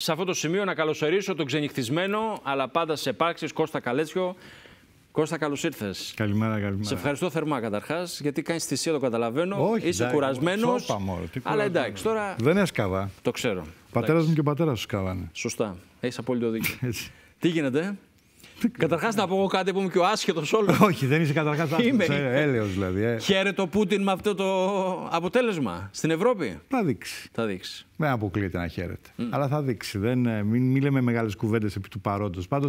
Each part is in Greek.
Σε αυτό το σημείο να καλωσορίσω τον ξενυχτισμένο, αλλά πάντα σε επάρξεις Κώστα Καλέτσιο. Κώστα, καλώς ήρθες. Καλημέρα, καλημέρα. Σε ευχαριστώ θερμά καταρχάς, γιατί κάνεις θυσία, το καταλαβαίνω. Όχι, Είσαι κουρασμένο. Αλλά εντάξει, τώρα. Δεν έσκαβα. Το ξέρω. Πατέρας μου και ο πατέρας σου σκάβανε. Σωστά. Έχεις απόλυτο δίκιο. Τι γίνεται. Καταρχάς, να πω κάτι που είμαι και ο άσχετος όλο. Όχι, δεν είσαι καταρχάς άσχετος. Είμαι ε, έλεος δηλαδή. Ε. Χαίρεται ο Πούτιν με αυτό το αποτέλεσμα στην Ευρώπη. Θα δείξει. Θα δείξει. Δεν αποκλείεται να χαίρεται. Αλλά θα δείξει. Δεν, ε, μην, μην λέμε μεγάλες κουβέντες επί του παρόντος. Πάντως,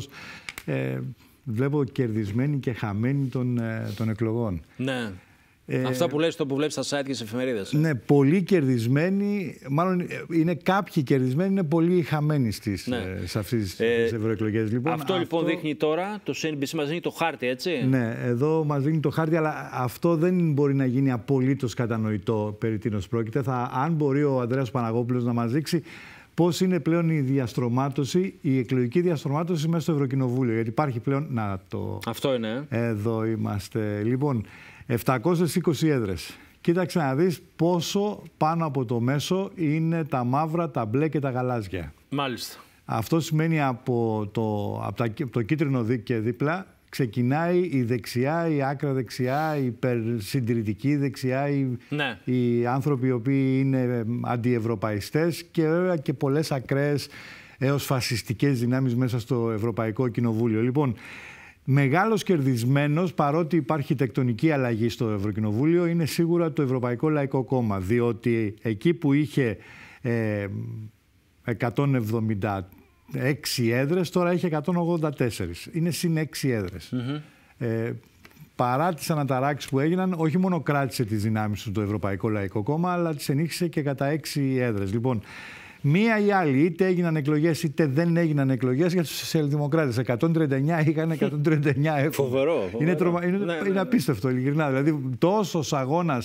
ε, βλέπω κερδισμένη και χαμένοι των, ε, των εκλογών. Ναι. Αυτά που λες, το που βλέπεις στα site και στις εφημερίδες. Ναι, πολύ κερδισμένοι, μάλλον ε, είναι κάποιοι κερδισμένοι, είναι πολύ χαμένοι στις, ναι. Ε, σε αυτές τις ε, ευρωεκλογές. Λοιπόν, αυτό, λοιπόν δείχνει τώρα, το CNBC μας δίνει το χάρτη, έτσι. Ναι, εδώ μας δίνει το χάρτη, αλλά αυτό δεν μπορεί να γίνει απολύτως κατανοητό περί τίνος πρόκειται. Θα, αν μπορεί ο Ανδρέας Παναγόπουλος να μας δείξει Πώς είναι πλέον η διαστρωμάτωση, η εκλογική διαστρωμάτωση μέσα στο Ευρωκοινοβούλιο. Γιατί υπάρχει πλέον. Να το. Αυτό είναι. Εδώ είμαστε. Λοιπόν, 720 έδρες. Κοίταξε να δεις πόσο πάνω από το μέσο είναι τα μαύρα, τα μπλε και τα γαλάζια. Μάλιστα. Αυτό σημαίνει από το, από τα, το κίτρινο δί, και δίπλα ξεκινάει η δεξιά, η άκρα δεξιά, η υπερσυντηρητική δεξιά, ναι. οι, άνθρωποι οι οποίοι είναι αντιευρωπαϊστές και βέβαια και πολλές ακραίες έως φασιστικές δυνάμεις μέσα στο Ευρωπαϊκό Κοινοβούλιο. Λοιπόν, Μεγάλος κερδισμένος, παρότι υπάρχει τεκτονική αλλαγή στο Ευρωκοινοβούλιο, είναι σίγουρα το Ευρωπαϊκό Λαϊκό Κόμμα. Διότι εκεί που είχε ε, 176 έδρες, τώρα έχει 184. Είναι συν 6 έδρες. ε, παρά τις αναταράξεις που έγιναν, όχι μόνο κράτησε τις δυνάμεις του το Ευρωπαϊκό Λαϊκό Κόμμα, αλλά τις ενίχυσε και κατά 6 έδρες. Λοιπόν, Μία ή άλλη, είτε έγιναν εκλογές είτε δεν έγιναν εκλογές για τους σοσιαλδημοκράτες. 139 είχαν, 139 έχουν. Φοβερό. Είναι, τρομα... είναι, ναι, είναι ναι, ναι. απίστευτο, ειλικρινά. Δηλαδή, τόσος αγώνας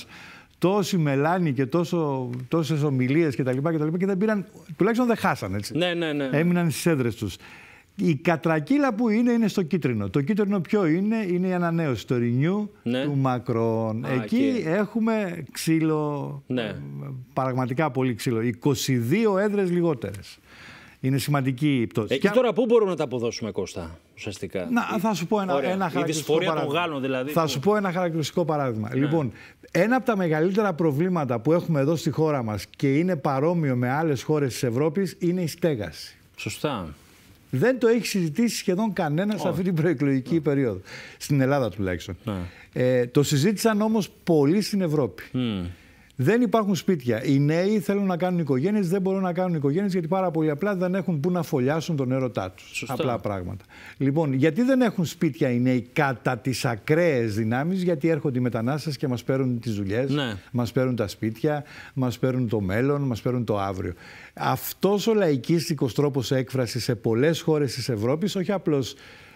τόση μελάνη και τόσο, τόσες ομιλίες και τα λοιπά και τα λοιπά και δεν πήραν, τουλάχιστον δεν χάσανε έτσι. Ναι, ναι, ναι. Έμειναν στις έδρες τους. Η κατρακύλα που είναι, είναι στο κίτρινο. Το κίτρινο ποιο είναι, είναι η ανανέωση, του renew ναι. του Μακρόν. Εκεί έχουμε ξύλο, ναι. πραγματικά πολύ ξύλο. 22 έδρες λιγότερες. Είναι σημαντική η πτώση. Εκεί τώρα πού μπορούμε να τα αποδώσουμε, Κώστα, ουσιαστικά. Να, θα σου πω ένα, ένα χαρακτηριστικό παράδειγμα. Των δηλαδή, θα σου πω ένα χαρακτηριστικό παράδειγμα. Ναι. Λοιπόν, ένα από τα μεγαλύτερα προβλήματα που έχουμε εδώ στη χώρα μας και είναι παρόμοιο με άλλες χώρες της Ευρώπης είναι η στέγαση. Σωστά δεν το έχει συζητήσει σχεδόν κανένας σε αυτή την προεκλογική ναι. περίοδο. Στην Ελλάδα τουλάχιστον. Ναι. Ε, το συζήτησαν όμως πολλοί στην Ευρώπη. Δεν υπάρχουν σπίτια. Οι νέοι θέλουν να κάνουν οικογένειες, δεν μπορούν να κάνουν οικογένειες γιατί πάρα πολύ απλά δεν έχουν που να φωλιάσουν τον έρωτά τους. Απλά πράγματα. Λοιπόν, γιατί δεν έχουν σπίτια οι νέοι κατά τις ακραίες δυνάμεις, γιατί έρχονται οι μετανάστες και μας παίρνουν τις δουλειές, ναι. μας παίρνουν τα σπίτια, μας παίρνουν το μέλλον, μας παίρνουν το αύριο. Αυτός ο λαϊκίστικος τρόπος έκφρασης σε πολλές χώρες της Ευρώπης, όχι απλώς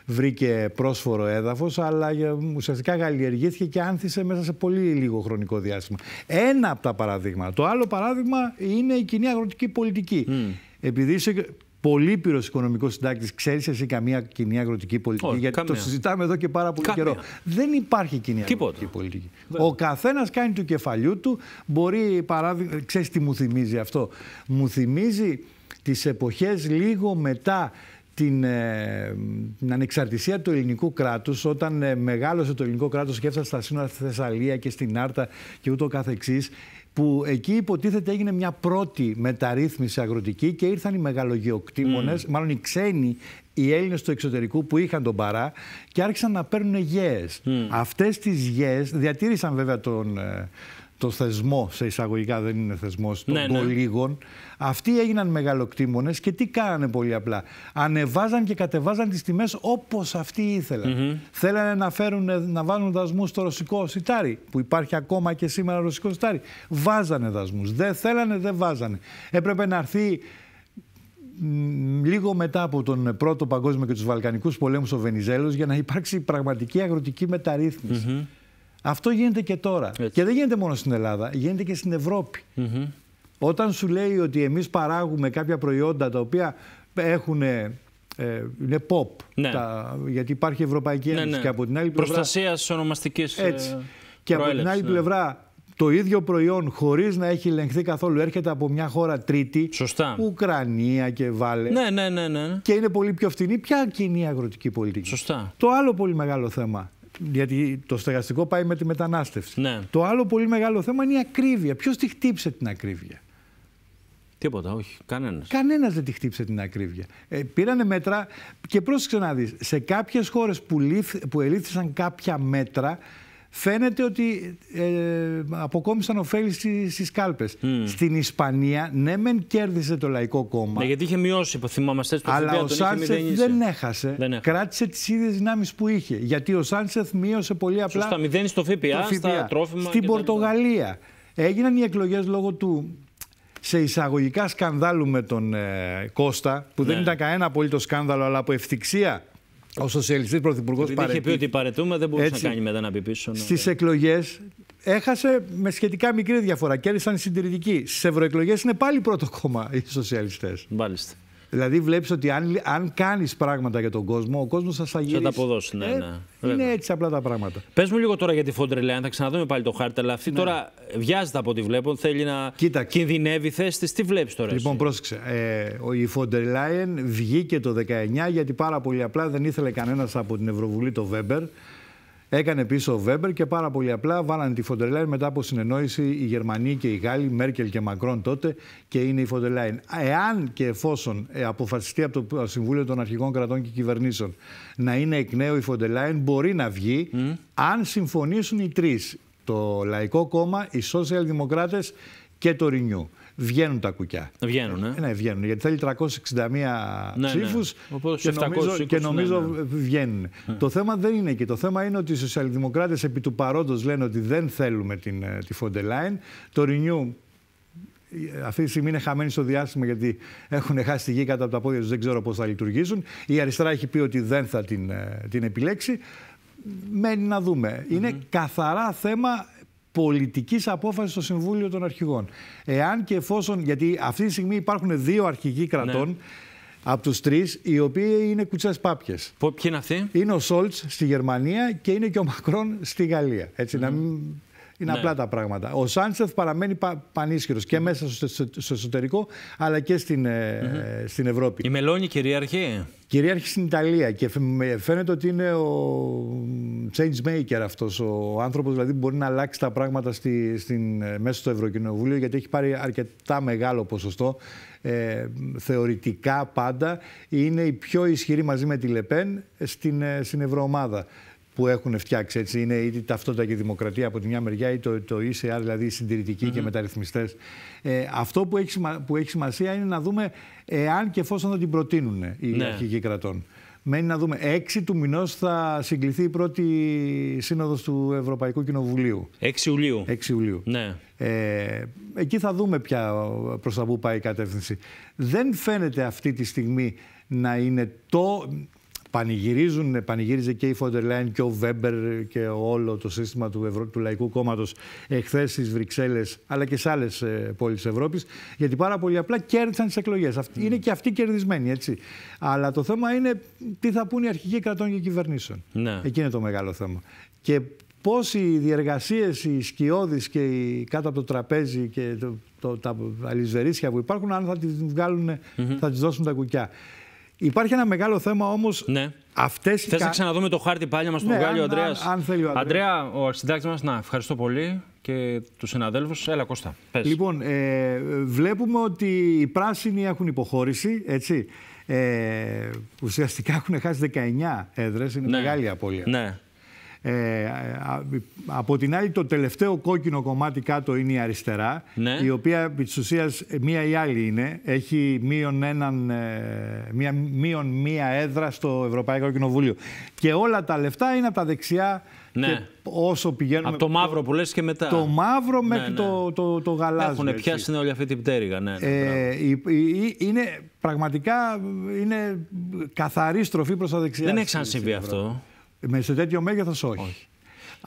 βρήκε πρόσφορο έδαφος, αλλά ε, ουσιαστικά καλλιεργήθηκε και άνθησε μέσα σε πολύ λίγο χρονικό διάστημα. Ένα από τα παραδείγματα. Το άλλο παράδειγμα είναι η κοινή αγροτική πολιτική. Mm. Επειδή είσαι πολύπειρο οικονομικός συντάκτης, ξέρεις εσύ καμία κοινή αγροτική πολιτική. γιατί το συζητάμε εδώ και πάρα πολύ καιρό. Δεν υπάρχει κοινή Τίποτα. αγροτική πολιτική. Ο καθένας κάνει του κεφαλιού του. Μπορεί, παράδειγμα, ξέρεις τι μου θυμίζει αυτό. Μου θυμίζει τις εποχές λίγο μετά ε, την, ανεξαρτησία του ελληνικού κράτους όταν ε, μεγάλωσε το ελληνικό κράτος έφτασε στα σύνορα στη Θεσσαλία και στην Άρτα και ούτω καθεξής που εκεί υποτίθεται έγινε μια πρώτη μεταρρύθμιση αγροτική και ήρθαν οι μεγαλογεωκτήμονες, mm. μάλλον οι ξένοι, οι Έλληνες του εξωτερικού που είχαν τον παρά και άρχισαν να παίρνουν γέες. Mm. Αυτές τις γέες διατήρησαν βέβαια τον, ε, το θεσμό, σε εισαγωγικά δεν είναι θεσμός των ναι, πολίγων. Ναι. Αυτοί έγιναν μεγαλοκτήμονες και τι κάνανε πολύ απλά. Ανεβάζαν και κατεβάζαν τις τιμές όπως αυτοί ήθελαν. Mm -hmm. Θέλανε να, φέρουν, να βάλουν δασμούς στο ρωσικό σιτάρι, που υπάρχει ακόμα και σήμερα ρωσικό σιτάρι. Βάζανε δασμούς. Δεν θέλανε, δεν βάζανε. Έπρεπε να έρθει λίγο μετά από τον Πρώτο Παγκόσμιο και τους Βαλκανικούς πολέμους ο Βενιζέλος για να υπάρξει πραγματική αγροτική μεταρρύθμιση. Mm -hmm. Αυτό γίνεται και τώρα. Και δεν γίνεται μόνο στην Ελλάδα, γίνεται και στην Ευρώπη. Mm Όταν σου λέει ότι εμείς παράγουμε κάποια προϊόντα τα οποία έχουν ε, είναι pop. Ναι. Τα, γιατί υπάρχει Ευρωπαϊκή ναι, Ένωση. Ναι, ναι. Και από την άλλη πλευρά. Προστασία τη ονομαστική ε, Έτσι. Και από την άλλη ναι. πλευρά. Το ίδιο προϊόν χωρίς να έχει ελεγχθεί καθόλου έρχεται από μια χώρα τρίτη, Σωστά. Ουκρανία και Βάλε ναι, ναι, ναι, ναι. και είναι πολύ πιο φθηνή. Ποια κοινή αγροτική πολιτική. Σωστά. Το άλλο πολύ μεγάλο θέμα γιατί το στεγαστικό πάει με τη μετανάστευση. Ναι. Το άλλο πολύ μεγάλο θέμα είναι η ακρίβεια. Ποιος τη χτύψε την ακρίβεια. Τίποτα, όχι. Κανένας. Κανένας δεν τη χτύψε την ακρίβεια. Ε, πήρανε μέτρα και πρόσεξε να δεις. Σε κάποιες χώρες που, που ελήφθησαν κάποια μέτρα, φαίνεται ότι ε, αποκόμισαν ωφέλη στι κάλπε. Στην Ισπανία, ναι, μεν κέρδισε το Λαϊκό Κόμμα. Ναι, γιατί είχε μειώσει, υποθυμόμαστε έτσι. Αλλά ο Σάντσεθ δεν έχασε. Κράτησε τις ίδιες δυνάμεις που είχε. Γιατί ο Σάντσεθ μείωσε πολύ απλά. Στα μηδέν στο ΦΠΑ, στα τρόφιμα. Στην Πορτογαλία. Έγιναν οι εκλογές λόγω του σε εισαγωγικά σκανδάλου με τον ε, Κώστα, που δεν ναι. ήταν κανένα απολύτως σκάνδαλο, αλλά από ευτυξία ο σοσιαλιστής πρωθυπουργός παρετήθηκε. Είχε πει ότι παρετούμε, δεν μπορούσε να κάνει μετά να πει πίσω. Ναι. Στις εκλογές έχασε με σχετικά μικρή διαφορά. Κέρδισαν οι συντηρητικοί. Στις ευρωεκλογές είναι πάλι πρώτο κόμμα οι σοσιαλιστές. Μάλιστα. Δηλαδή βλέπεις ότι αν, αν κάνεις πράγματα για τον κόσμο, ο κόσμος θα στα Θα τα αποδώσει, ναι, ε, ναι. Είναι έτσι απλά τα πράγματα. Πες μου λίγο τώρα για τη Λάιεν, θα ξαναδούμε πάλι το χάρτη, αλλά αυτή ναι. τώρα βιάζεται από ό,τι βλέπω. Θέλει να Κοίτα, κινδυνεύει θέση Τι βλέπεις τώρα. Λοιπόν, εσύ. πρόσεξε. Ε, η Λάιεν βγήκε το 19 γιατί πάρα πολύ απλά δεν ήθελε κανένας από την Ευρωβουλή το Βέμπερ Έκανε πίσω ο Βέμπερ και πάρα πολύ απλά βάλανε τη Φοντελάιν μετά από συνεννόηση οι Γερμανοί και οι Γάλλοι, Μέρκελ και Μακρόν τότε και είναι η Φοντελάιν. Εάν και εφόσον ε, αποφασιστεί από το Συμβούλιο των Αρχικών Κρατών και Κυβερνήσεων να είναι εκ νέου η Φοντελάιν, μπορεί να βγει αν συμφωνήσουν οι τρεις. Το Λαϊκό Κόμμα, οι Σοσιαλδημοκράτες και το Ρινιού. Βγαίνουν τα κουκιά. Βγαίνουν, ε. ναι, βγαίνουν. Γιατί θέλει 361 ναι, ψήφου ναι. και, νομίζω, και νομίζω ναι, ναι. βγαίνουν. Ε. Το θέμα δεν είναι εκεί. Το θέμα είναι ότι οι σοσιαλδημοκράτες επί του παρόντος λένε ότι δεν θέλουμε την, ε, τη Φοντελάιν. Το Ρινιού ε, αυτή τη στιγμή είναι χαμένοι στο διάστημα γιατί έχουν χάσει τη γη κάτω από τα πόδια τους, δεν ξέρω πώς θα λειτουργήσουν. Η αριστερά έχει πει ότι δεν θα την, την επιλέξει. Μένει να δουμε. Είναι καθαρά θέμα πολιτικής απόφασης στο Συμβούλιο των Αρχηγών. Εάν και εφόσον, γιατί αυτή τη στιγμή υπάρχουν δύο αρχηγοί ναι. κρατών, Από τους τρεις, οι οποίοι είναι κουτσές πάπιες. Ποιοι είναι αυτοί? Είναι ο Σόλτ στη Γερμανία και είναι και ο Μακρόν στη Γαλλία. Έτσι, να μην είναι ναι. απλά τα πράγματα. Ο Σάντσεφ παραμένει πα, και μέσα στο, στο, εσωτερικό, αλλά και στην, ε, στην Ευρώπη. Η Μελώνη κυρίαρχη. Κυριάρχη στην Ιταλία και φαίνεται ότι είναι ο change maker αυτός ο άνθρωπος, δηλαδή μπορεί να αλλάξει τα πράγματα στη, στην, ε, μέσα στο Ευρωκοινοβούλιο γιατί έχει πάρει αρκετά μεγάλο ποσοστό ε, θεωρητικά πάντα είναι η πιο ισχυρή μαζί με τη Λεπέν ε, στην, στην Ευρωομάδα που έχουν φτιάξει. Έτσι. Είναι είτε ταυτότητα και η δημοκρατία από τη μια μεριά ή το, το δηλαδή οι συντηρητικοί και μεταρρυθμιστές. Ε, αυτό που έχει, που έχει σημασία είναι να δούμε εάν και εφόσον θα την προτείνουν οι ναι. αρχικοί κρατών. Μένει να δούμε. 6 του μηνός θα συγκληθεί η πρώτη σύνοδος του Ευρωπαϊκού Κοινοβουλίου. 6 Ιουλίου. 6 Ιουλίου. Ναι. Ε, εκεί θα δούμε πια προς τα που πάει η κατεύθυνση. Δεν φαίνεται αυτή τη στιγμή να είναι το πανηγυρίζουν, πανηγύριζε και η Φόντερ Λάιν και ο Βέμπερ και όλο το σύστημα του, Ευρω... του Λαϊκού Κόμματος εχθές στις Βρυξέλλες, αλλά και σε άλλες πόλεις της Ευρώπης, γιατί πάρα πολύ απλά κέρδισαν τις εκλογές. Mm. Είναι και αυτοί κερδισμένοι, έτσι. Αλλά το θέμα είναι τι θα πούν οι αρχηγοί κρατών και κυβερνήσεων. Ναι. Εκεί είναι το μεγάλο θέμα. Και πώς οι διεργασίες, οι σκιώδεις και οι κάτω από το τραπέζι και το, τα αλυσβερίσια που υπάρχουν, αν θα τις mm-hmm. δώσουν τα κουκιά. Υπάρχει ένα μεγάλο θέμα όμως. Ναι. Αυτές Θες να ξαναδούμε το χάρτη πάλι μας ναι, τον βγάλει ο Αντρέας. Αν, θέλει ο Αντρέα. ο συντάκτη μας, να, ευχαριστώ πολύ και τους συναδέλφους. Έλα Κώστα, πες. Λοιπόν, ε, βλέπουμε ότι οι πράσινοι έχουν υποχώρηση, έτσι. Ε, ουσιαστικά έχουν χάσει 19 έδρες, είναι ναι. μεγάλη απώλεια. Ναι. Ε, από την άλλη, το τελευταίο κόκκινο κομμάτι κάτω είναι η αριστερά, ναι. η οποία επί της ουσίας μία ή άλλη είναι. Έχει μείον, ε, μία, μείον έδρα στο Ευρωπαϊκό Κοινοβούλιο. Και όλα τα λεφτά είναι από τα δεξιά. Ναι. Και όσο πηγαίνουμε. Από το μαύρο που λες και μετά. Το μαύρο ναι, μέχρι ναι. Το, το, το γαλάζιο. Έχουν πιάσει όλη αυτή την πτέρυγα. Ναι, ε, είναι, πραγματικά είναι καθαρή στροφή προς τα δεξιά. Δεν έχει συμβεί αυτό. Με σε τέτοιο μέγεθος όχι. όχι.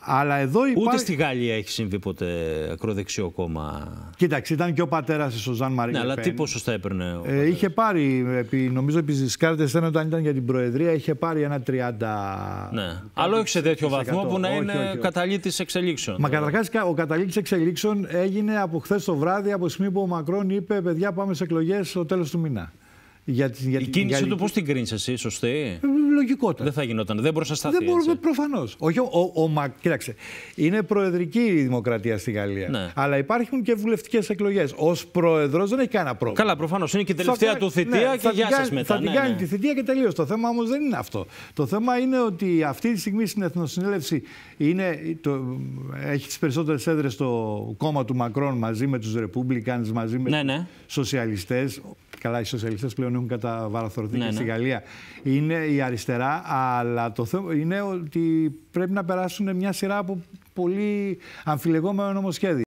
Αλλά εδώ υπά... Ούτε στη Γαλλία έχει συμβεί ποτέ ακροδεξιό κόμμα. Κοίταξε, ήταν και ο πατέρας της ο Ζαν Μαρίνη. Ναι, αλλά τι ποσοστά έπαιρνε. Ο ε, είχε πάρει, νομίζω επί τη κάρτε όταν ήταν για την Προεδρία, είχε πάρει ένα 30. Ναι. Αλλά όχι σε τέτοιο βαθμό που να είναι καταλήτης εξελίξεων. Μα καταρχάς ο καταλήτης εξελίξεων έγινε από χθες το βράδυ, από τη στιγμή που ο Μακρόν είπε: Παιδιά, πάμε σε εκλογές στο τέλος του μήνα. Για, για, η κίνηση για... του πώς την κρίνεις εσύ, σωστή. Ε, δεν θα γινόταν, δεν μπορούσα να σταθεί. Δεν μπορούμε προφανώς. Όχι, ο, ο, κοίταξε. Είναι προεδρική η δημοκρατία στη Γαλλία. Ναι. Αλλά υπάρχουν και βουλευτικές εκλογές. Ως πρόεδρος δεν έχει κανένα πρόβλημα. Καλά, προφανώς. Είναι και η τελευταία του θητεία ναι, και γεια σας μετά. Θα την ναι, κάνει τη θητεία και τελείω. Το θέμα όμως δεν είναι αυτό. Το θέμα είναι ότι αυτή τη στιγμή στην Εθνοσυνέλευση είναι, το, έχει τις περισσότερες έδρες το κόμμα του Μακρόν μαζί με τους Ρεπούμπλικαν, μαζί με ναι, ναι. σοσιαλιστές. Καλά, οι σοσιαλιστές πλέον έχουν καταβαραθρωθεί ναι, και ναι. στη Γαλλία. Είναι η αριστερά, αλλά το θέμα είναι ότι πρέπει να περάσουν μια σειρά από πολύ αμφιλεγόμενα νομοσχέδια.